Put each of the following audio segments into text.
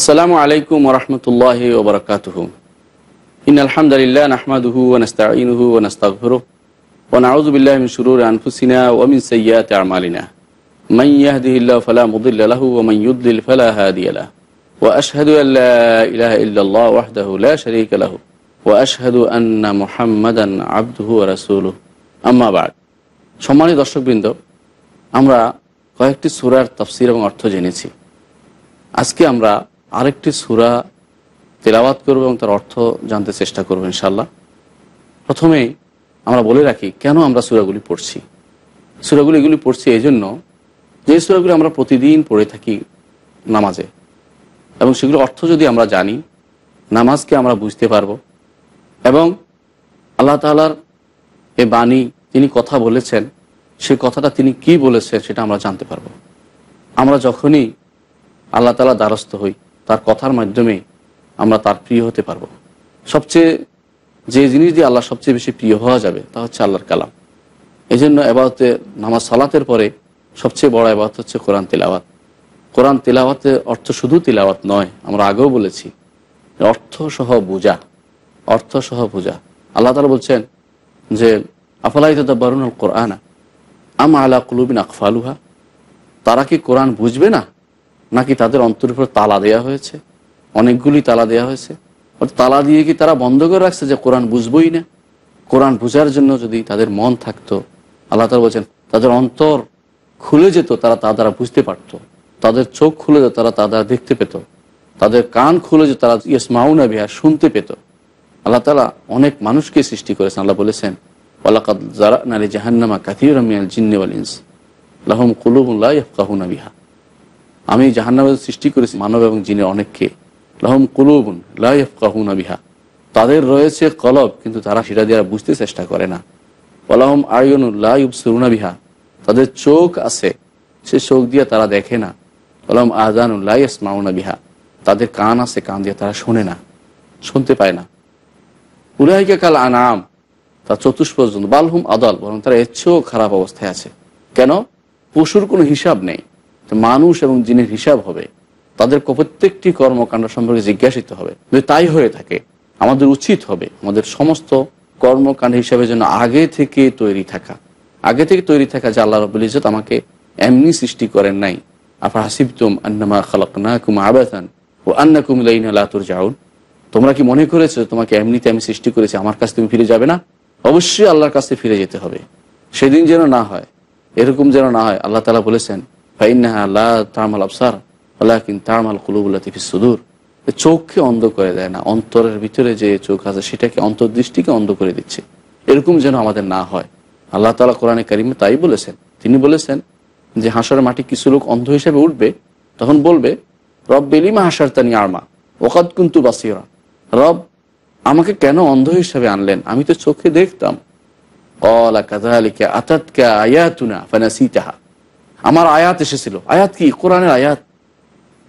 আসসালামু আলাইকুম রহমতুল্লাহ ওবরাকাত ইনআলহামদুলিল্লাহ নাহমাদুহু ওনাস্তাহু ওনাস্তাহরু ওনাউজুবিল্লাহ সুরুর আনফুসিনা ওমিন সৈয়াত আমালিনা মাইয়াহদিল্লা ফলা মুদুল্লাহু ও মাইয়ুদ্দিল ফলা হাদিয়ালা ও আশহাদু আল্লাহ ইলাহ ইল্লাল্লাহ ওয়াহদাহু লা শারীকা লাহু ও আশহাদু আন্না মুহাম্মাদান আবদুহু ওয়া রাসূলুহু আম্মা বাদ সম্মানিত দর্শকবৃন্দ আমরা কয়েকটি সূরার তাফসীর এবং অর্থ জেনেছি আজকে আমরা আরেকটি সুরা তেলাবাত করবো এবং তার অর্থ জানতে চেষ্টা করবো ইনশাল্লাহ প্রথমেই আমরা বলে রাখি কেন আমরা সুরাগুলি পড়ছি সুরাগুলি এগুলি পড়ছি এই জন্য যে সুরাগুলি আমরা প্রতিদিন পড়ে থাকি নামাজে এবং সেগুলো অর্থ যদি আমরা জানি নামাজকে আমরা বুঝতে পারব এবং আল্লাহ তালার এ বাণী তিনি কথা বলেছেন সে কথাটা তিনি কি বলেছেন সেটা আমরা জানতে পারব আমরা যখনই আল্লাহ তালা দ্বারস্থ হই তার কথার মাধ্যমে আমরা তার প্রিয় হতে পারবো সবচেয়ে যে জিনিস দিয়ে আল্লাহ সবচেয়ে বেশি প্রিয় হওয়া যাবে তা হচ্ছে আল্লাহর কালাম এই জন্য এবাদতে নামাজ সালাতের পরে সবচেয়ে বড় এবাদত হচ্ছে কোরআন তেলাওয়াত কোরআন তেলাওয়াতের অর্থ শুধু তেলাওয়াত নয় আমরা আগেও বলেছি অর্থ সহ বোঝা অর্থ সহ বোঝা আল্লাহ তালা বলছেন যে আফালাই তদাবারুন কোরআন আম আলা কুলুবিন আকফালুহা তারা কি কোরআন বুঝবে না নাকি তাদের অন্তরের উপর তালা দেয়া হয়েছে অনেকগুলি তালা দেয়া হয়েছে তালা দিয়ে কি তারা বন্ধ করে রাখছে যে কোরআন বুঝবই না কোরআন বুঝার জন্য যদি তাদের মন থাকতো আল্লাহ তালা বলছেন তাদের অন্তর খুলে যেত তারা তা দ্বারা বুঝতে পারত তাদের চোখ খুলে যেত তারা তা দ্বারা দেখতে পেত তাদের কান খুলে যেত তারা ইয়েস মাউনা বিহার শুনতে পেত আল্লাহ তালা অনেক মানুষকে সৃষ্টি করেছেন আল্লাহ বলেছেন আল্লাহ জারা নারী জাহান্নামা কাথির রমিয়াল জিন্নেওয়াল ইন্স লাহম কুলুবুল্লাহ ইফকাহুনা বিহা আমি জাহান্নামের সৃষ্টি করেছি মানব এবং জিনের অনেককে লহম কুলুবন লাইফ কাহুনা বিহা তাদের রয়েছে কলব কিন্তু তারা সেটা দিয়ে বুঝতে চেষ্টা করে না পলাহম আয়নু লাইব সুরুনা বিহা তাদের চোখ আছে সে চোখ দিয়ে তারা দেখে না পলাহম আজানু লাইস মাউনা বিহা তাদের কান আছে কান দিয়ে তারা শোনে না শুনতে পায় না উলাহিকা কাল আনাম তার চতুষ্প পর্যন্ত বালহুম আদল বরং তারা এর চেয়েও খারাপ অবস্থায় আছে কেন পশুর কোনো হিসাব নেই তো মানুষ এবং জিনের হিসাব হবে তাদের প্রত্যেকটি কর্মকাণ্ড সম্পর্কে জিজ্ঞাসিত হবে যদি তাই হয়ে থাকে আমাদের উচিত হবে আমাদের সমস্ত কর্মকাণ্ড হিসাবে যেন আগে থেকে তৈরি থাকা আগে থেকে তৈরি থাকা যে আল্লাহ রবুল ইজত আমাকে এমনি সৃষ্টি করেন নাই আফা হাসিবতুম আন্নামা খালাকনা কুম আবাসান ও আন্না কুমলাইন আল্লাহর জাউন তোমরা কি মনে করেছ তোমাকে এমনিতে আমি সৃষ্টি করেছি আমার কাছে তুমি ফিরে যাবে না অবশ্যই আল্লাহর কাছে ফিরে যেতে হবে সেদিন যেন না হয় এরকম যেন না হয় আল্লাহ তালা বলেছেন ফাইনাহা আল্লাহ তামাল আফসার আল্লাহ কিন্তু তামাল সুদূর চোখকে অন্ধ করে দেয় না অন্তরের ভিতরে যে চোখ আছে সেটাকে অন্তর্দৃষ্টিকে অন্ধ করে দিচ্ছে এরকম যেন আমাদের না হয় আল্লাহ তালা কোরআনে কারিমে তাই বলেছেন তিনি বলেছেন যে হাঁসরের মাটি কিছু লোক অন্ধ হিসেবে উঠবে তখন বলবে রব বেলিমা হাসার তানি আরমা ওকাদ কিন্তু বাসিরা রব আমাকে কেন অন্ধ হিসাবে আনলেন আমি তো চোখে দেখতাম অলা কাদা আলিকা আতাতকা আয়াতুনা ফানাসি তাহা আমার আয়াত এসেছিল আয়াত কি কোরআনের আয়াত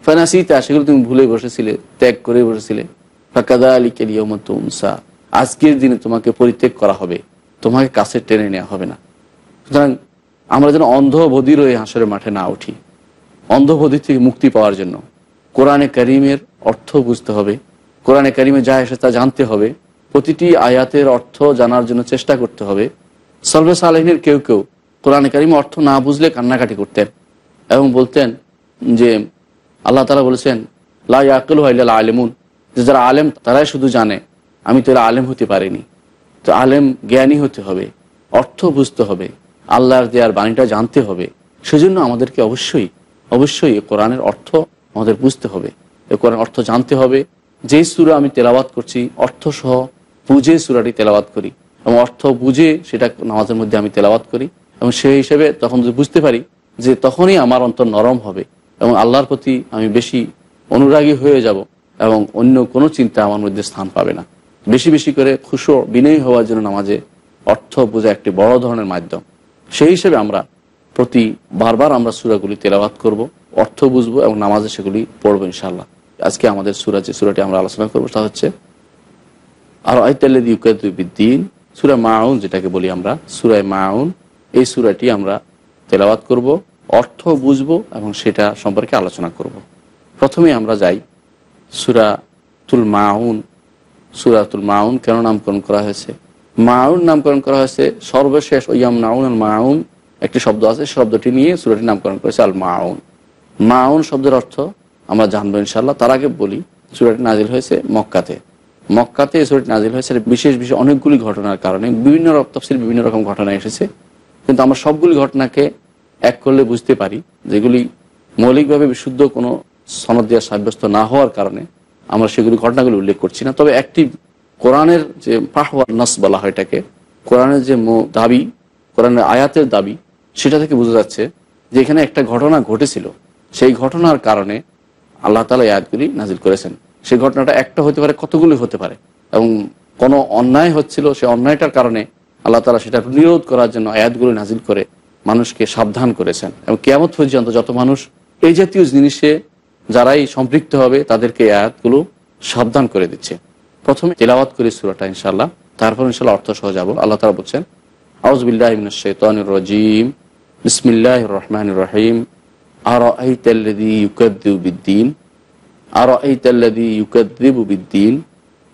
ফেনাসিতা সেগুলো তুমি ভুলে বসেছিলে ত্যাগ করে বসেছিলে ফাকাদা আলী কেলিয়মত আজকের দিনে তোমাকে পরিত্যাগ করা হবে তোমাকে কাছে টেনে নেওয়া হবে না সুতরাং আমরা যেন অন্ধ বধির হয়ে হাঁসের মাঠে না উঠি অন্ধবধির থেকে মুক্তি পাওয়ার জন্য কোরআনে করিমের অর্থ বুঝতে হবে কোরআনে করিমে যা এসে তা জানতে হবে প্রতিটি আয়াতের অর্থ জানার জন্য চেষ্টা করতে হবে সর্বে সালেহিনের কেউ কেউ কোরআনে কারিম অর্থ না বুঝলে কান্নাকাটি করতেন এবং বলতেন যে আল্লাহ তালা বলেছেন লা ইয়াকুল হাইলা আলেমুন যে যারা আলেম তারাই শুধু জানে আমি তো এরা আলেম হতে পারিনি তো আলেম জ্ঞানী হতে হবে অর্থ বুঝতে হবে আল্লাহর দেয়ার বাণীটা জানতে হবে সেজন্য আমাদেরকে অবশ্যই অবশ্যই কোরআনের অর্থ আমাদের বুঝতে হবে এ কোরআন অর্থ জানতে হবে যে সুরা আমি তেলাবাত করছি অর্থ সহ বুঝে সুরাটি তেলাবাত করি এবং অর্থ বুঝে সেটা নামাজের মধ্যে আমি তেলাবাত করি এবং সেই হিসেবে তখন যদি বুঝতে পারি যে তখনই আমার অন্তর নরম হবে এবং আল্লাহর প্রতি আমি বেশি অনুরাগী হয়ে যাব এবং অন্য কোনো চিন্তা আমার মধ্যে স্থান পাবে না বেশি বেশি করে খুশো বিনয়ী হওয়ার জন্য নামাজে অর্থ বোঝা একটি বড় ধরনের মাধ্যম সেই হিসেবে আমরা প্রতি বারবার আমরা সুরাগুলি তেলাবাত করব অর্থ বুঝবো এবং নামাজে সেগুলি পড়বো ইনশাল্লাহ আজকে আমাদের সুরা যে সুরাটি আমরা আলোচনা করবো তা হচ্ছে আর আয়তাল্লাদ ইউকাদুবিদ্দিন সুরা মাউন যেটাকে বলি আমরা সুরায় মাউন এই সুরাটি আমরা তেলাওয়াত করব অর্থ বুঝব এবং সেটা সম্পর্কে আলোচনা করব প্রথমে আমরা যাই সুরাতুল মাউন সুরাতুল মাউন কেন নামকরণ করা হয়েছে মাউন নামকরণ করা হয়েছে সর্বশেষ ওইয়াম নাউন আল মাউন একটি শব্দ আছে শব্দটি নিয়ে সুরাটি নামকরণ করেছে আল মাউন মাউন শব্দের অর্থ আমরা জানবো ইনশাল্লাহ তার আগে বলি সুরাটি নাজিল হয়েছে মক্কাতে মক্কাতে এই সুরাটি নাজিল হয়েছে বিশেষ বিশেষ অনেকগুলি ঘটনার কারণে বিভিন্ন রপ্তাপসির বিভিন্ন রকম ঘটনা এসেছে কিন্তু আমরা সবগুলি ঘটনাকে এক করলে বুঝতে পারি যেগুলি মৌলিকভাবে বিশুদ্ধ কোনো সনদ দেওয়া সাব্যস্ত না হওয়ার কারণে আমরা সেগুলি ঘটনাগুলি উল্লেখ করছি না তবে একটি কোরআনের যে পাহওয়ার নস বলা হয় এটাকে কোরআনের যে দাবি কোরআনের আয়াতের দাবি সেটা থেকে বোঝা যাচ্ছে যে এখানে একটা ঘটনা ঘটেছিল সেই ঘটনার কারণে আল্লাহ তালা আয়াতগুলি নাজিল করেছেন সেই ঘটনাটা একটা হতে পারে কতগুলি হতে পারে এবং কোনো অন্যায় হচ্ছিল সে অন্যায়টার কারণে আল্লাহ তালা সেটা নিরোধ করার জন্য আয়াতগুলো নাজিল করে মানুষকে সাবধান করেছেন এবং কেয়ামত পর্যন্ত যত মানুষ এই জাতীয় জিনিসে যারাই সম্পৃক্ত হবে তাদেরকে আয়াতগুলো সাবধান করে দিচ্ছে প্রথমে তেলাওয়াত করি সুরাটা ইনশাল্লাহ তারপর ইনশাল্লাহ অর্থ সহ যাবো আল্লাহ তালা বলছেন আউজবিল্লাহ শেতানুর রজিম বিসমিল্লাহ রহমান রহিম আর এই ইউকদ্দিউবিদ্দিন আর এই তাল্লাদি ইউকদ্দিবুবিদ্দিন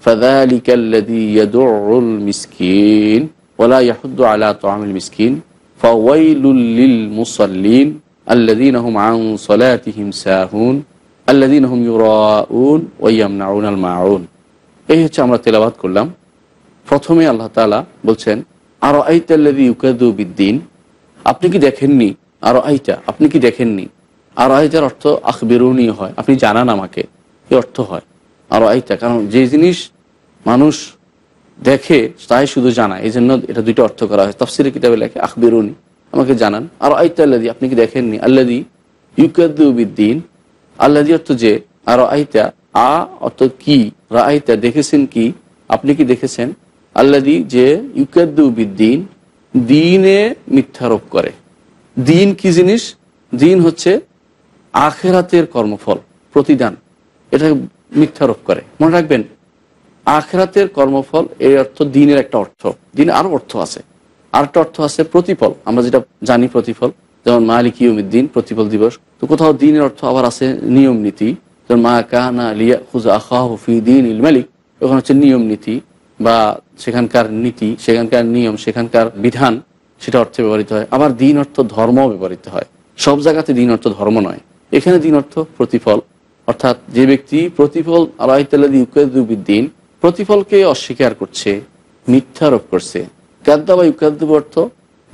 ফদালিকাল্লাদি ইয়াদুল মিসকিন ওলা ইয়াহুদ্দু আলা তামিল মিসকিন ফাওয়াইলুল্লিল মুসল্লিন আল্লাদিন আহম আউন সলাহিম সাহুন আল্লাদিন আহম ইউরাউন ওয়ামনাউন আল মাউন এই হচ্ছে আমরা তেলাবাদ করলাম প্রথমে আল্লাহ তালা বলছেন আর আইতা আল্লাদি ইউকাদু বিদ্দিন আপনি কি দেখেননি আর আইতা আপনি কি দেখেননি আর আইতার অর্থ আখবেরুনীয় হয় আপনি জানান আমাকে এই অর্থ হয় আর আইতা কারণ যে জিনিস মানুষ দেখে তাই শুধু জানা এই জন্য এটা দুইটা অর্থ করা হয় তফসিরের কিতাবে লেখে আখবিরুনি আমাকে জানান আর আইতা আল্লাদি আপনি কি দেখেননি আল্লাদি ইউকাদ্দুবিদ্দিন আল্লাদি অর্থ যে আর আইতা আ অর্থ কি রা দেখেছেন কি আপনি কি দেখেছেন আল্লাদি যে ইউকাদ্দুবিদ্দিন দিনে মিথ্যারোপ করে দিন কি জিনিস দিন হচ্ছে আখেরাতের কর্মফল প্রতিদান এটা মিথ্যারোপ করে মনে রাখবেন আখরাতের কর্মফল এই অর্থ দিনের একটা অর্থ দিন আরও অর্থ আছে আরেকটা অর্থ আছে প্রতিফল আমরা যেটা জানি প্রতিফল যেমন মালিক ইয়মের দিন প্রতিফল দিবস তো কোথাও দিনের অর্থ আবার আছে নিয়ম নীতি যেমন মা কাহানা লিয়া খুজা আখাহফি দিন ইল মালিক ওখানে হচ্ছে নিয়ম নীতি বা সেখানকার নীতি সেখানকার নিয়ম সেখানকার বিধান সেটা অর্থে ব্যবহৃত হয় আবার দিন অর্থ ধর্ম ব্যবহৃত হয় সব জায়গাতে দিন অর্থ ধর্ম নয় এখানে দিন অর্থ প্রতিফল অর্থাৎ যে ব্যক্তি প্রতিফল আল্লাহ দিন প্রতিফলকে অস্বীকার করছে মিথ্যারোপ করছে কাদ্দা বা ইউকাদ্দব অর্থ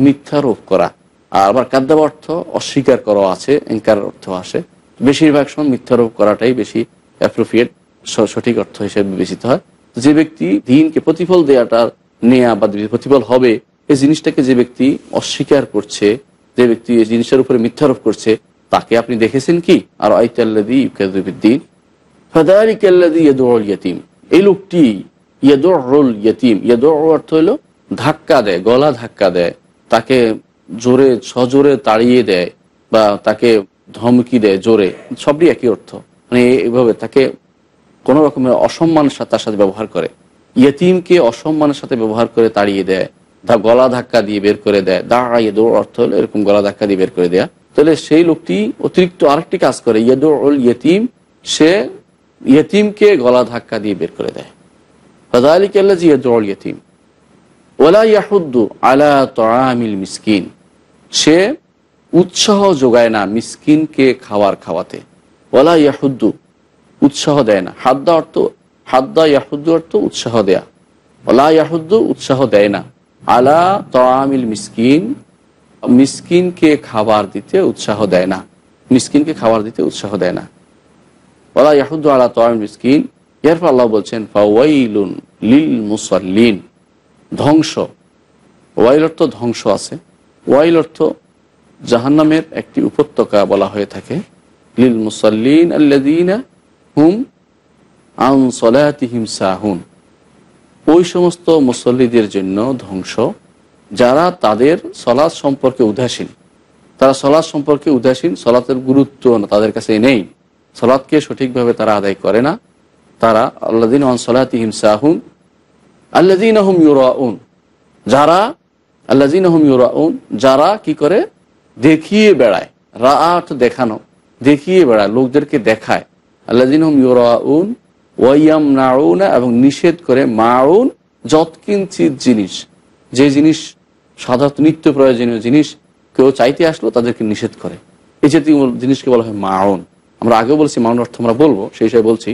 মিথ্যারোপ করা আর আবার কাদ্দাব অর্থ অস্বীকার করা আছে এনকার অর্থ আসে বেশিরভাগ সময় মিথ্যারোপ করাটাই বেশি অ্যাপ্রোপ্রিয়েট সঠিক অর্থ হিসেবে বিবেচিত হয় যে ব্যক্তি দিনকে প্রতিফল দেওয়াটা নেয়া বা প্রতিফল হবে এই জিনিসটাকে যে ব্যক্তি অস্বীকার করছে যে ব্যক্তি এই জিনিসের উপরে মিথ্যারোপ করছে তাকে আপনি দেখেছেন কি আর আইতাল্লাদি ইউকাদ্দিন ফদারিকাল্লাদি ইয়াদিম এই লোকটি ইয়েদরুল ইয়েতিম ইয়েদর অর্থ হইল ধাক্কা দেয় গলা ধাক্কা দেয় তাকে জোরে সজোরে তাড়িয়ে দেয় বা তাকে ধমকি দেয় জোরে সবই একই অর্থ মানে এইভাবে তাকে কোনো রকমের অসম্মানের সাথে তার সাথে ব্যবহার করে ইয়েতিমকে অসম্মানের সাথে ব্যবহার করে তাড়িয়ে দেয় তা গলা ধাক্কা দিয়ে বের করে দেয় দা ইয়েদোর অর্থ হলো এরকম গলা ধাক্কা দিয়ে বের করে দেয়া তাহলে সেই লোকটি অতিরিক্ত আরেকটি কাজ করে ইয়েদোর ইয়েতিম সে ইয়েতিমকে গলা ধাক্কা দিয়ে বের করে দেয় ফজালি কেল্লা জিয়া দল ইয়েতিম ওলা ইয়াহুদ্দু আলা তরামিল মিসকিন সে উৎসাহ যোগায় না মিসকিনকে খাওয়ার খাওয়াতে ওলা ইয়াহুদ্দু উৎসাহ দেয় না হাদ্দা অর্থ হাদ্দা ইয়াহুদ্দু অর্থ উৎসাহ দেয়া ওলা ইয়াহুদ্দু উৎসাহ দেয় না আলা তরামিল মিসকিন মিসকিনকে খাবার দিতে উৎসাহ দেয় না মিসকিনকে খাবার দিতে উৎসাহ দেয় না ওলা ইয়াহুদ্দ আলা তোয়াম মিসকিন ইয়ারফা আল্লাহ বলছেন ফাওয়াইলুন লিল মুসল্লিন ধ্বংস ওয়াইল অর্থ ধ্বংস আছে ওয়াইল অর্থ জাহান্নামের একটি উপত্যকা বলা হয়ে থাকে লিল মুসল্লিন আল্লাদিনা হুম আন সলাহিম সাহুন ওই সমস্ত মুসল্লিদের জন্য ধ্বংস যারা তাদের সলাদ সম্পর্কে উদাসীন তারা সলাদ সম্পর্কে উদাসীন সলাতের গুরুত্ব না তাদের কাছে নেই সলাৎকে সঠিকভাবে তারা আদায় করে না তারা আল্লাদিন সলাতিহিম সাহুন আল্লাদিন আহম ইউরাউন যারা আল্লাদিন আহম ইউরাউন যারা কি করে দেখিয়ে বেড়ায় আর্থ দেখানো দেখিয়ে বেড়ায় লোকদেরকে দেখায় আল্লাদিন আহম ইউরাউন ওয়াইয়াম নাউন এবং নিষেধ করে মারুন যৎকিঞ্চিত জিনিস যে জিনিস সাধারণত নিত্য প্রয়োজনীয় জিনিস কেউ চাইতে আসলো তাদেরকে নিষেধ করে এই জাতীয় জিনিসকে বলা হয় মারুন আমরা আগে বলছি মাউন অর্থ আমরা বলবো সেই হিসাবে বলছি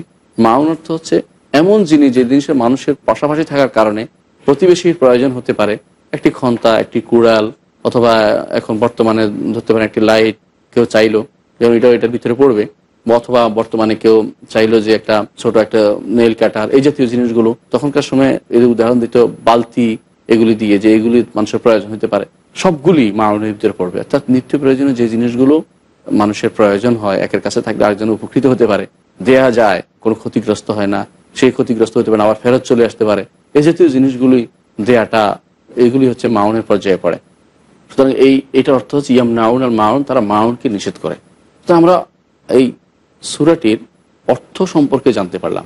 মাউন অর্থ হচ্ছে এমন জিনিস যে জিনিসের মানুষের পাশাপাশি থাকার কারণে প্রতিবেশীর প্রয়োজন হতে পারে একটি খন্তা একটি কুড়াল অথবা এখন বর্তমানে ধরতে পারেন একটি লাইট কেউ চাইলো যেমন এটাও এটার ভিতরে পড়বে অথবা বর্তমানে কেউ চাইলো যে একটা ছোট একটা নেল কাটার এই জাতীয় জিনিসগুলো তখনকার সময় এর উদাহরণ দিত বালতি এগুলি দিয়ে যে এগুলি মানুষের প্রয়োজন হতে পারে সবগুলি মাউনের ভিতরে পড়বে অর্থাৎ নিত্য প্রয়োজনীয় যে জিনিসগুলো মানুষের প্রয়োজন হয় একের কাছে থাকলে আরেকজন উপকৃত হতে পারে দেয়া যায় কোনো ক্ষতিগ্রস্ত হয় না সেই ক্ষতিগ্রস্ত হতে পারে আবার ফেরত চলে আসতে পারে এই জাতীয় জিনিসগুলি দেয়াটা এগুলি হচ্ছে মাউনের পর্যায়ে পড়ে সুতরাং এই এটার অর্থ হচ্ছে ইয়াম নাউন আর মাউন তারা মাউনকে নিষেধ করে তো আমরা এই সুরাটির অর্থ সম্পর্কে জানতে পারলাম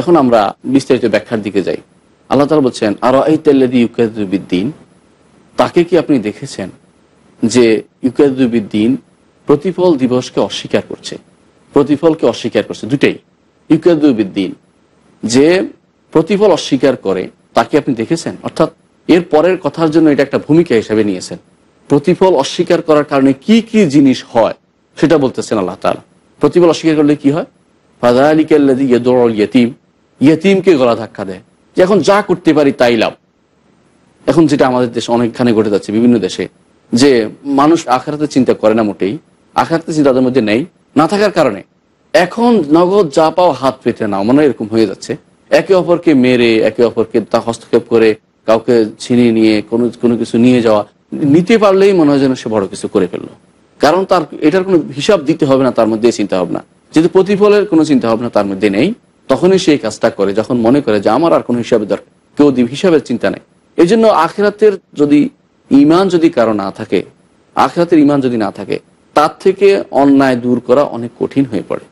এখন আমরা বিস্তারিত ব্যাখ্যার দিকে যাই আল্লাহ তালা বলছেন আর এই তেল্লাদি ইউকাদুবিদ্দিন তাকে কি আপনি দেখেছেন যে ইউকাদুবিদ্দিন প্রতিফল দিবসকে অস্বীকার করছে প্রতিফলকে অস্বীকার করছে দুটাই ইউকাদুবিদ্দিন যে প্রতিফল অস্বীকার করে তাকে আপনি দেখেছেন অর্থাৎ এর পরের কথার জন্য এটা একটা ভূমিকা হিসেবে নিয়েছেন প্রতিফল অস্বীকার করার কারণে কি কি জিনিস হয় সেটা বলতেছেন আল্লাহ তালা প্রতিফল অস্বীকার করলে কি হয় ফাদা আলিকাল্লাদি ইয়েদরল ইয়েতিম ইয়েতিমকে গলা ধাক্কা দেয় যে এখন যা করতে পারি তাই লাভ এখন যেটা আমাদের দেশে অনেকখানে ঘটে যাচ্ছে বিভিন্ন দেশে যে মানুষ আখেরাতে চিন্তা করে না মোটেই আখেরাতের চিন্তা তাদের মধ্যে নেই না থাকার কারণে এখন নগদ যা পাও হাত পেতে নাও মনে এরকম হয়ে যাচ্ছে একে অপরকে মেরে একে অপরকে তা হস্তক্ষেপ করে কাউকে ছিনিয়ে নিয়ে কোনো কোনো কিছু নিয়ে যাওয়া নিতে পারলেই মনে হয় যেন সে বড় কিছু করে ফেললো কারণ তার এটার কোনো হিসাব দিতে হবে না তার মধ্যে চিন্তা ভাবনা যেহেতু প্রতিফলের কোনো চিন্তা ভাবনা তার মধ্যে নেই তখনই সেই কাজটা করে যখন মনে করে যে আমার আর কোনো হিসাবে দরকার কেউ দিব হিসাবের চিন্তা নেই এই জন্য আখরাতের যদি ইমান যদি কারো না থাকে আখরাতের ইমান যদি না থাকে তার থেকে অন্যায় দূর করা অনেক কঠিন হয়ে পড়ে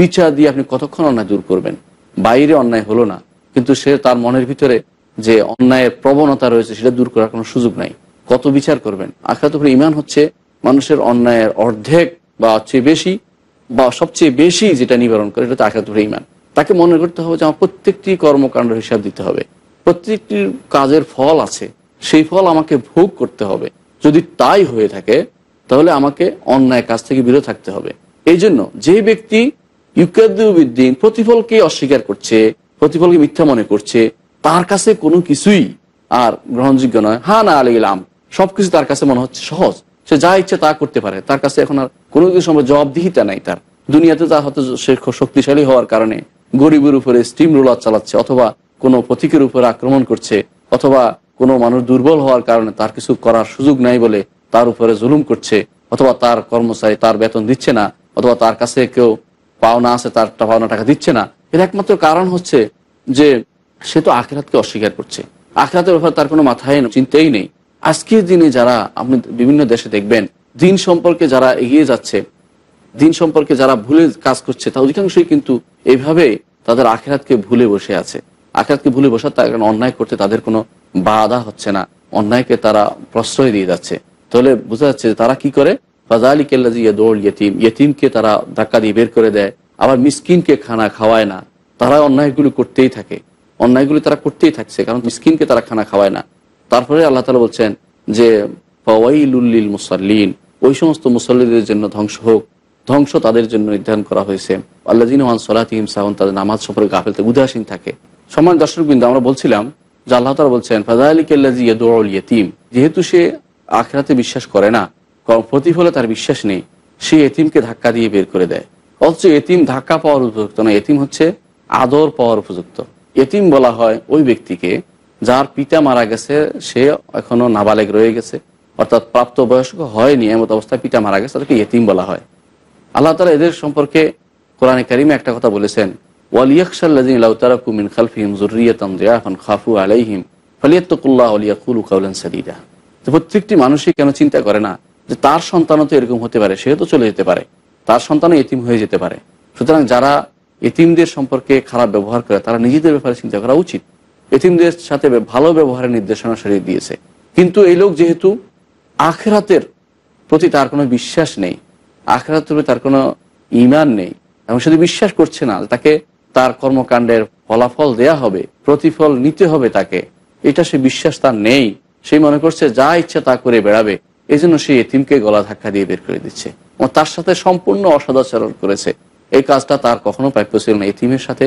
বিচার দিয়ে আপনি কতক্ষণ অন্যায় দূর করবেন বাইরে অন্যায় হলো না কিন্তু সে তার মনের ভিতরে যে অন্যায়ের প্রবণতা রয়েছে সেটা দূর করার কোনো সুযোগ নাই কত বিচার করবেন আখ্যাত ইমান হচ্ছে মানুষের অন্যায়ের অর্ধেক বা চেয়ে বেশি বা সবচেয়ে বেশি যেটা নিবারণ করে সেটা আখ্যাত করে ইমান তাকে মনে করতে হবে যে আমার প্রত্যেকটি কর্মকাণ্ড হিসাব দিতে হবে প্রত্যেকটি কাজের ফল আছে সেই ফল আমাকে ভোগ করতে হবে যদি তাই হয়ে থাকে তাহলে আমাকে অন্যায় কাজ থেকে বিরত থাকতে হবে এই জন্য যে ব্যক্তি ইউকাদ্দিন প্রতিফলকে অস্বীকার করছে প্রতিফলকে মিথ্যা মনে করছে তার কাছে কোনো কিছুই আর গ্রহণযোগ্য নয় হা না আলে গেলাম সবকিছু তার কাছে মনে হচ্ছে সহজ সে যা ইচ্ছে তা করতে পারে তার কাছে এখন আর কোনো কিছু সময় জবাবদিহিতা নাই তার দুনিয়াতে তা হয়তো সে শক্তিশালী হওয়ার কারণে গরিবের উপরে স্টিম রোলার চালাচ্ছে অথবা কোনো প্রতীকের উপরে আক্রমণ করছে অথবা কোনো মানুষ দুর্বল হওয়ার কারণে তার কিছু করার সুযোগ নাই বলে তার উপরে জুলুম করছে অথবা তার কর্মচারী তার বেতন দিচ্ছে না অথবা তার কাছে কেউ পাওনা আছে তার পাওনা টাকা দিচ্ছে না এর একমাত্র কারণ হচ্ছে যে সে তো আখেরাতকে অস্বীকার করছে আখেরাতের ব্যাপারে তার কোনো মাথায় চিন্তাই নেই আজকের দিনে যারা আপনি বিভিন্ন দেশে দেখবেন দিন সম্পর্কে যারা এগিয়ে যাচ্ছে দিন সম্পর্কে যারা ভুলে কাজ করছে তা অধিকাংশই কিন্তু এইভাবে তাদের আখেরাতকে ভুলে বসে আছে আখেরাতকে ভুলে বসার তার অন্যায় করতে তাদের কোনো বাধা হচ্ছে না অন্যায়কে তারা প্রশ্রয় দিয়ে যাচ্ছে তাহলে বোঝা যাচ্ছে তারা কি করে ফাজালি কেল্লা দৌড় ইয়েতিম ইয়েতিমকে তারা ধাক্কা দিয়ে বের করে দেয় আবার মিসকিনকে খানা খাওয়ায় না তারা অন্যায়গুলি করতেই থাকে অন্যায়গুলি তারা করতেই থাকছে কারণ মিসকিনকে তারা খানা খাওয়ায় না তারপরে আল্লাহ তালা বলছেন যে ফওয়াইলুল্লিল মুসাল্লিন ওই সমস্ত মুসল্লিদের জন্য ধ্বংস হোক ধ্বংস তাদের জন্য নির্ধারণ করা হয়েছে আল্লাহিন ওয়ান সালাহিম সাহন তাদের নামাজ সফরে গাফেলতে উদাসীন থাকে সমান দর্শকবৃন্দ আমরা বলছিলাম যে আল্লাহ তালা বলছেন ফাজা আলী ইয়ে ইয়েদুল ইয়েতিম যেহেতু সে আখরাতে বিশ্বাস করে না প্রতিফলে তার বিশ্বাস নেই সে এতিমকে ধাক্কা দিয়ে বের করে দেয় অথচ এতিম ধাক্কা পাওয়ার উপযুক্ত না এতিম হচ্ছে আদর পাওয়ার উপযুক্ত এতিম বলা হয় ওই ব্যক্তিকে যার পিতা মারা গেছে সে এখনো নাবালেগ রয়ে গেছে অর্থাৎ প্রাপ্ত বয়স্ক হয়নি এমত অবস্থায় পিতা মারা গেছে তাদেরকে এতিম বলা হয় আল্লাহ তালা এদের সম্পর্কে কোরআনে কারিমে একটা কথা বলেছেন ওয়ালিয়াকসাল্লাজিন লাউতারাকুমিন খালফিহিম জুরিয়াতন জিয়াহন খাফু আলাইহিম ফলিয়াতুকুল্লাহ আলিয়াকুল কাউলান সাদিদা প্রত্যেকটি মানুষই কেন চিন্তা করে না যে তার সন্তানও তো এরকম হতে পারে সেও তো চলে যেতে পারে তার সন্তানও এতিম হয়ে যেতে পারে সুতরাং যারা এতিমদের সম্পর্কে খারাপ ব্যবহার করে তারা নিজেদের ব্যাপারে চিন্তা করা উচিত এতিমদের সাথে ভালো ব্যবহারের নির্দেশনা সরিয়ে দিয়েছে কিন্তু এই লোক যেহেতু আখেরাতের প্রতি তার কোনো বিশ্বাস নেই আখেরাতের প্রতি তার কোনো ইমান নেই এবং শুধু বিশ্বাস করছে না তাকে তার কর্মকাণ্ডের ফলাফল দেয়া হবে প্রতিফল নিতে হবে তাকে এটা সে বিশ্বাস তার নেই সে মনে করছে যা ইচ্ছা তা করে বেড়াবে এই জন্য সে এতিমকে গলা ধাক্কা দিয়ে বের করে দিচ্ছে ও তার সাথে সম্পূর্ণ অসদাচরণ করেছে এই কাজটা তার কখনো প্রাপ্য ছিল না এতিমের সাথে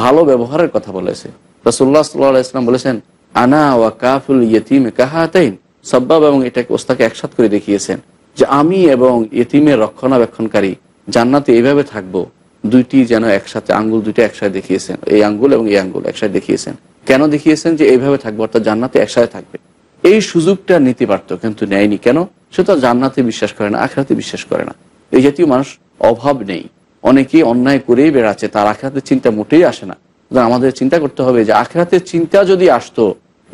ভালো ব্যবহারের কথা বলেছে রসুল্লাহ সাল্লাহ ইসলাম বলেছেন আনা ওয়া কাফুল ইয়তিম কাহাতেইন সব্বাব এবং এটাকে ওস্তাকে একসাথ করে দেখিয়েছেন যে আমি এবং এতিমের রক্ষণাবেক্ষণকারী জান্নাতে এইভাবে থাকব দুইটি যেন একসাথে আঙ্গুল দুইটা একসাথে দেখিয়েছেন এই আঙ্গুল এবং এই আঙ্গুল একসাথে দেখিয়েছেন কেন দেখিয়েছেন যে এইভাবে থাকবো অর্থাৎ জান্নাতে একসাথে থাকবে এই সুযোগটা নিতে পারত কিন্তু নেয়নি কেন সে তো জান্নাতে বিশ্বাস করে না আখড়াতে বিশ্বাস করে না এই জাতীয় মানুষ অভাব নেই অনেকে অন্যায় করেই বেড়াচ্ছে তার আখড়াতে চিন্তা মোটেই আসে না আমাদের চিন্তা করতে হবে যে আখরাতের চিন্তা যদি আসতো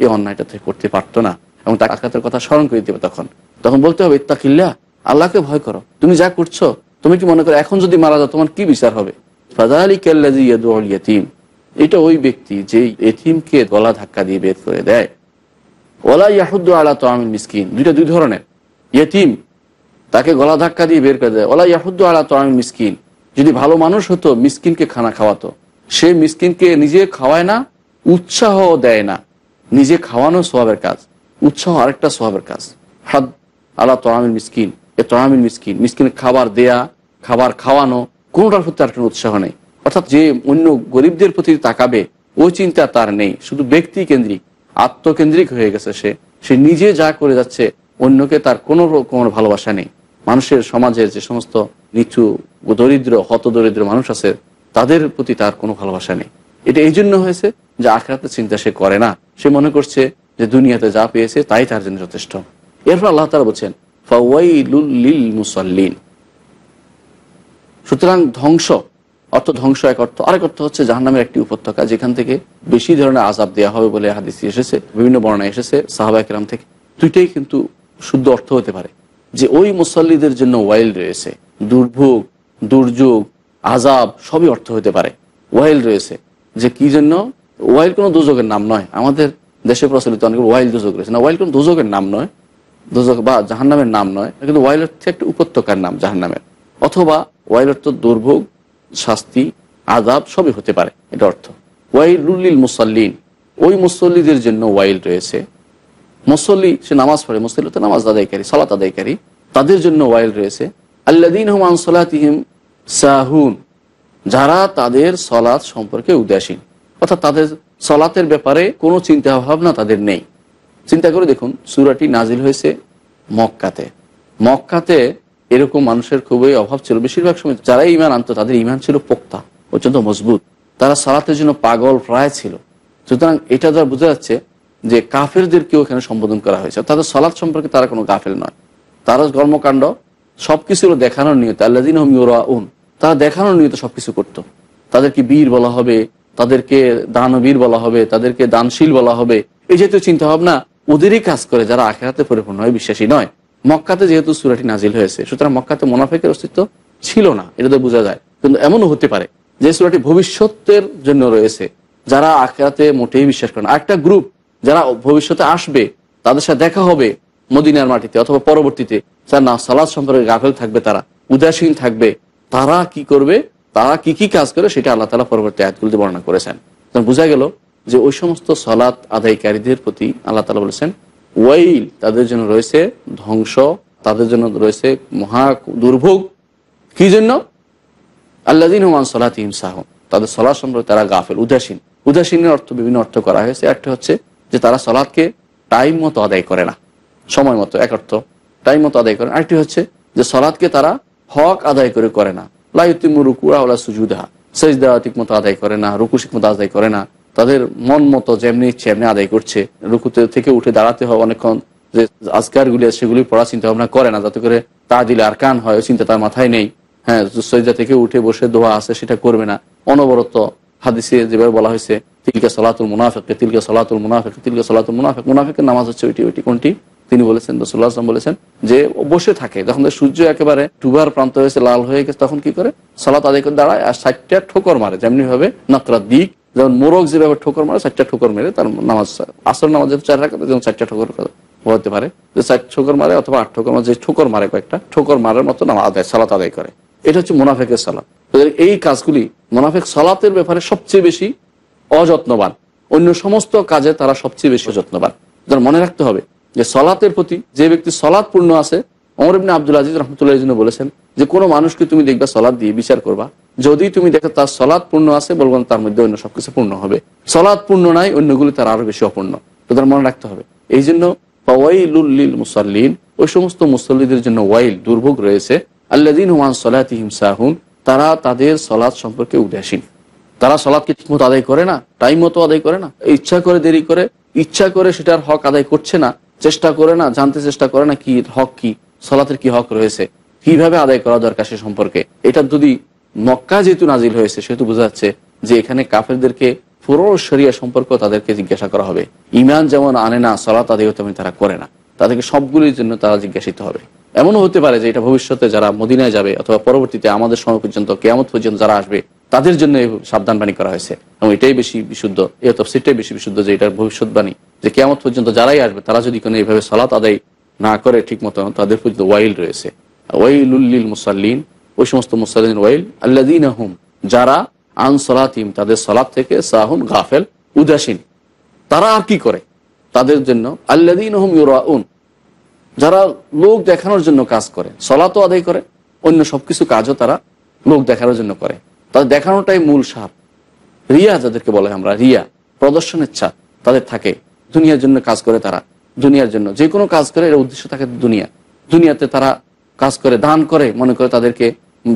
এই অন্যায়টা থেকে করতে পারতো না এবং তার আখড়াতের কথা স্মরণ করে দেবে তখন তখন বলতে হবে ইত্তাকিল্লা আল্লাহকে ভয় করো তুমি যা করছো তুমি কি মনে করো এখন যদি মারা যাও তোমার কি বিচার হবে ফাদা আলী এটা ওই ব্যক্তি যে এথিমকে গলা ধাক্কা দিয়ে বের করে দেয় ওলা ইয়াহুদ্দু আলা তোয়ামিন মিসকিন দুইটা দুই ধরনের ইয়েতিম তাকে গলা ধাক্কা দিয়ে বের করে দেয় ওলা ইয়াহুদ্দু আলা তোয়ামিন মিসকিন যদি ভালো মানুষ হতো মিসকিনকে খানা খাওয়াতো সে মিসকিনকে নিজে খাওয়ায় না উৎসাহ দেয় না নিজে খাওয়ানো স্বভাবের কাজ উৎসাহ আরেকটা স্বভাবের কাজ হাদ আলা তোয়ামিন মিসকিন এ তোয়ামিন মিসকিন মিসকিনের খাবার দেয়া খাবার খাওয়ানো কোনোটার প্রতি আর কোনো উৎসাহ নেই অর্থাৎ যে অন্য গরিবদের প্রতি তাকাবে ওই চিন্তা তার নেই শুধু ব্যক্তি কেন্দ্রিক আত্মকেন্দ্রিক হয়ে গেছে সে সে নিজে যা করে যাচ্ছে অন্যকে তার কোনো রকমের ভালোবাসা নেই মানুষের সমাজের যে সমস্ত নিচু দরিদ্র হত দরিদ্র মানুষ আছে তাদের প্রতি তার কোনো ভালোবাসা নেই এটা এই জন্য হয়েছে যে আখরাতে চিন্তা সে করে না সে মনে করছে যে দুনিয়াতে যা পেয়েছে তাই তার জন্য যথেষ্ট এরপর আল্লাহ তারা বলছেন লুল মুসল্লিন সুতরাং ধ্বংস অর্থ ধ্বংস এক অর্থ আরেক অর্থ হচ্ছে জাহান্নামের একটি উপত্যকা যেখান থেকে বেশি ধরনের আজাব দেওয়া হবে বলে হাদিস এসেছে বিভিন্ন বর্ণায় এসেছে সাহাবাহাম থেকে দুইটাই কিন্তু শুদ্ধ অর্থ হতে পারে যে ওই মুসল্লিদের জন্য ওয়াইল রয়েছে দুর্ভোগ দুর্যোগ আজাব সবই অর্থ হতে পারে ওয়াইল রয়েছে যে কি জন্য ওয়াইল কোনো দুযোগের নাম নয় আমাদের দেশে প্রচলিত অনেক ওয়াইল দুযোগ রয়েছে না ওয়াইল কোনো দুযোগের নাম নয় দুযোগ বা জাহান্নামের নাম নয় কিন্তু ওয়াইল হচ্ছে একটি উপত্যকার নাম জাহান্নামের অথবা ওয়াইল অর্থ দুর্ভোগ শাস্তি আজাব সবই হতে পারে এটা অর্থ ওয়াইল রুল্লিল মুসল্লিন ওই মুসল্লিদের জন্য ওয়াইল রয়েছে মুসল্লি সে নামাজ পড়ে মুসল্লি তো নামাজ আদায়কারী সালাত আদায়কারী তাদের জন্য ওয়াইল রয়েছে আল্লাদিন হুমান আনসলাতিহিম সাহুন যারা তাদের সলাৎ সম্পর্কে উদাসীন অর্থাৎ তাদের সলাতের ব্যাপারে কোনো চিন্তা ভাবনা তাদের নেই চিন্তা করে দেখুন সুরাটি নাজিল হয়েছে মক্কাতে মক্কাতে এরকম মানুষের খুবই অভাব ছিল বেশিরভাগ সময় যারা ইমান আনতো তাদের ইমান ছিল পোক্তা অত্যন্ত মজবুত তারা সালাতের জন্য পাগল প্রায় ছিল সুতরাং এটা দ্বারা বোঝা যাচ্ছে যে কাফেরদেরকেও এখানে সম্বোধন করা হয়েছে তাদের সালাদ সম্পর্কে তারা কোনো গাফেল নয় তারা কর্মকাণ্ড সব দেখানোর নিয়ত আল্লাদিন উন তারা দেখানোর নিয়ত সব কিছু করতো তাদেরকে বীর বলা হবে তাদেরকে দানবীর বলা হবে তাদেরকে দানশীল বলা হবে এই যেহেতু চিন্তা ভাবনা ওদেরই কাজ করে যারা আখেরাতে পরিপূর্ণ হয় বিশ্বাসী নয় মক্কাতে যেহেতু সুরাটি নাজিল হয়েছে সুতরাং মক্কাতে মোনাফেকের অস্তিত্ব ছিল না এটা তো বোঝা যায় কিন্তু এমনও হতে পারে যে সুরাটি ভবিষ্যতের জন্য রয়েছে যারা আখেরাতে মোটেই বিশ্বাস করে না একটা গ্রুপ যারা ভবিষ্যতে আসবে তাদের সাথে দেখা হবে মদিনার মাটিতে অথবা পরবর্তীতে যার না সালাদ সম্পর্কে গাফেল থাকবে তারা উদাসীন থাকবে তারা কি করবে তারা কি কি কাজ করে সেটা আল্লাহ তালা পরবর্তী আয়াতগুলিতে বর্ণনা করেছেন বোঝা গেল যে ওই সমস্ত সলাৎ আদায়কারীদের প্রতি আল্লাহ তালা বলেছেন ওয়াইল তাদের জন্য রয়েছে ধ্বংস তাদের জন্য রয়েছে মহা দুর্ভোগ কি জন্য আল্লাদিন হুমান সালাতিম সাহ তাদের সলাহ সম্পর্কে তারা গাফেল উদাসীন উদাসীনের অর্থ বিভিন্ন অর্থ করা হয়েছে একটা হচ্ছে যে তারা সলাদকে টাইম মতো আদায় করে না সময় মতো এক অর্থ টাইম মতো আদায় করে না আরেকটি হচ্ছে যে সলাদকে তারা হক আদায় করে করে না লাইতিম রুকুড়া ওলা সুজুদা সেজদা ঠিক মতো আদায় করে না রুকু মতো আদায় করে না তাদের মন মতো যেমনি ইচ্ছে এমনি আদায় করছে রুকুতে থেকে উঠে দাঁড়াতে হয় অনেকক্ষণ যে আজকারগুলি সেগুলি পড়া চিন্তা ভাবনা করে না যাতে করে তা দিলে আর কান হয় চিন্তা তার মাথায় নেই হ্যাঁ সজ্জা থেকে উঠে বসে দোয়া আছে সেটা করবে না অনবরত হাদিসে যেভাবে বলা হয়েছে তিলকে সলাতুল মুনাফেককে তিলকে সলাতুল মুনাফে তিলকে সলাতুল মুনাফেক মুনাফেকের নামাজ হচ্ছে ওইটি ওইটি কোনটি তিনি বলেছেন রসুল্লাহ বলেছেন যে বসে থাকে যখন সূর্য একেবারে ডুবার প্রান্ত হয়েছে লাল হয়ে গেছে তখন কি করে সালাত আদায় করে দাঁড়ায় আর ষাটটা ঠোকর মারে যেমনি ভাবে নাকরা দিক যেমন মোরগ যেভাবে ঠোকর মারে চারটা ঠোকর মেরে তার নামাজ আসল নামাজ চার রাখা যেমন চারটা ঠোকর হতে পারে যে চার ঠোকর মারে অথবা আট ঠোকর মারে যে ঠোকর মারে কয়েকটা ঠোকর মারার মতো নামাজ আদায় সালাত আদায় করে এটা হচ্ছে মোনাফেকের সালাত এই কাজগুলি মোনাফেক সালাতের ব্যাপারে সবচেয়ে বেশি অযত্নবান অন্য সমস্ত কাজে তারা সবচেয়ে বেশি যত্নবান যেন মনে রাখতে হবে যে সলাতের প্রতি যে ব্যক্তি সলাদ পূর্ণ আছে অমর আব্দুল আজিজ রহমতুল্লাহ বলেছেন যে কোনো মানুষকে তুমি দেখবা সলাদ দিয়ে বিচার করবা যদি তুমি দেখো তার সলাদ পূর্ণ আছে বলবেন তার মধ্যে অন্য সবকিছু পূর্ণ হবে সলাদ পূর্ণ নাই অন্যগুলি তার আরও বেশি অপূর্ণ তোদের মনে রাখতে হবে এই জন্য ওয়াইলুল্লিল মুসাল্লিন ওই সমস্ত মুসল্লিদের জন্য ওয়াইল দুর্ভোগ রয়েছে আল্লাদিন হুমান সলাহিম তারা তাদের সলাদ সম্পর্কে উদাসীন তারা সলাদকে ঠিকমতো আদায় করে না টাইম মতো আদায় করে না ইচ্ছা করে দেরি করে ইচ্ছা করে সেটার হক আদায় করছে না চেষ্টা করে না জানতে চেষ্টা করে না কি হক কি সলাতের কি হক রয়েছে কিভাবে আদায় করা দরকার সে সম্পর্কে এটা যদি মক্কা যেহেতু নাজিল হয়েছে সেহেতু বোঝা যাচ্ছে যে এখানে কাফেরদেরকে পুরো সম্পর্ক তাদেরকে জিজ্ঞাসা করা হবে ইমান যেমন আনে না সলা তাদেরও তেমন তারা করে না তাদেরকে সবগুলির জন্য তারা জিজ্ঞাসিত হবে এমনও হতে পারে যে এটা ভবিষ্যতে যারা মদিনায় যাবে অথবা পরবর্তীতে আমাদের সময় পর্যন্ত কেয়ামত পর্যন্ত যারা আসবে তাদের জন্য সাবধানবাণী করা হয়েছে এবং এটাই বেশি বিশুদ্ধ এই তফসিরটাই বেশি বিশুদ্ধ যে এটার ভবিষ্যৎবাণী যে কেয়ামত পর্যন্ত যারাই আসবে তারা যদি কোনো এইভাবে সলাত আদায় না করে ঠিক মতো তাদের পর্যন্ত ওয়াইল রয়েছে ওয়াইল উল্লিল মুসাল্লিন ওই সমস্ত মুসাদিন ওয়াইল আল্লাদিন আহম যারা আনসলাতিম তাদের সলাপ থেকে সাহুন গাফেল উদাসীন তারা আর কি করে তাদের জন্য আল্লাদিন আহম ইউরাউন যারা লোক দেখানোর জন্য কাজ করে সলাতও আদায় করে অন্য সব কিছু কাজও তারা লোক দেখানোর জন্য করে তাদের দেখানোটাই মূল সাপ রিয়া যাদেরকে বলে আমরা রিয়া প্রদর্শনের ছাপ তাদের থাকে দুনিয়ার জন্য কাজ করে তারা দুনিয়ার জন্য যে কোনো কাজ করে এর উদ্দেশ্য থাকে দুনিয়া দুনিয়াতে তারা কাজ করে দান করে মনে করে তাদেরকে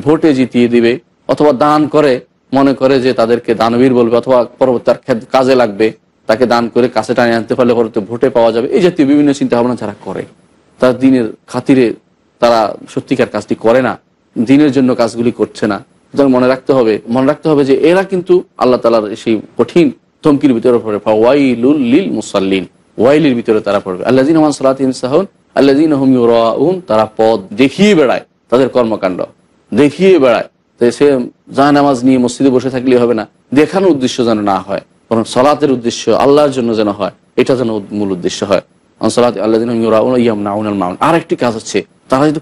ভোটে জিতিয়ে দিবে অথবা দান করে মনে করে যে তাদেরকে দানবীর বলবে অথবা পরবর্তী তার কাজে লাগবে তাকে দান করে কাছে টানে আনতে পারলে পরবর্তী ভোটে পাওয়া যাবে এই জাতীয় বিভিন্ন চিন্তাভাবনা যারা করে তারা দিনের খাতিরে তারা সত্যিকার কাজটি করে না দিনের জন্য কাজগুলি করছে না সুতরাং মনে রাখতে হবে মনে রাখতে হবে যে এরা কিন্তু আল্লাহ তালার সেই কঠিন ধমকির ভিতরে পড়বে ওয়াইলুল লিল মুসাল্লিন ওয়াইলির ভিতরে তারা পড়বে আল্লাহিন সালাতিন সাহন আল্লাহিন তারা পদ দেখিয়ে বেড়ায় তাদের কর্মকাণ্ড দেখিয়ে বেড়ায় তাই সে নামাজ নিয়ে মসজিদে বসে থাকলে হবে না দেখানোর উদ্দেশ্য যেন না হয় বরং সলাতের উদ্দেশ্য আল্লাহর জন্য যেন হয় এটা যেন মূল উদ্দেশ্য হয় আল্লাহ আর একটি কাজ হচ্ছে তারা যদি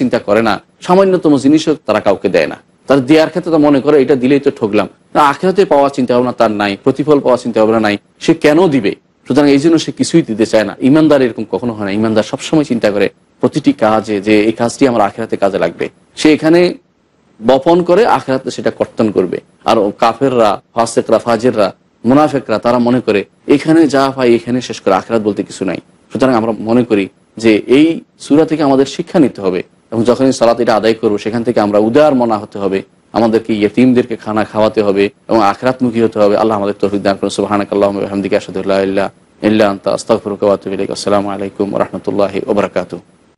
চিন্তা করে না সামান্যতম জিনিসও তারা কাউকে দেয় না তার দেওয়ার ক্ষেত্রে মনে করে এটা দিলেই তো ঠকলাম না আখেরাতে পাওয়া চিন্তা ভাবনা তার নাই প্রতিফল পাওয়া চিন্তা ভাবনা নাই সে কেন দিবে সুতরাং এই জন্য সে কিছুই দিতে চায় না ইমানদার এরকম কখনো হয় না ইমানদার সবসময় চিন্তা করে প্রতিটি কাজে যে এই কাজটি আমার আখেরাতে কাজে লাগবে সে এখানে বপন করে আখেরাতে সেটা কর্তন করবে আর কাফেররা ফাসেকরা ফাজেররা মুনাফেকরা তারা মনে করে এখানে যা পাই এখানে শেষ করে আখেরাত বলতে কিছু নাই সুতরাং আমরা মনে করি যে এই সুরা থেকে আমাদের শিক্ষা নিতে হবে এবং যখনই সালাত এটা আদায় করবো সেখান থেকে আমরা উদার মনা হতে হবে আমাদেরকে ইয়েতিমদেরকে খানা খাওয়াতে হবে এবং আখরাতমুখী হতে হবে আল্লাহ আমাদের তরফিক দান করুন সুবাহানকাল্লাহমদিকে আসাদুল্লাহ ইল্লা ইল্লা আন্তা আসসালামু আলাইকুম রহমতুল্লাহ ওবরাকাতু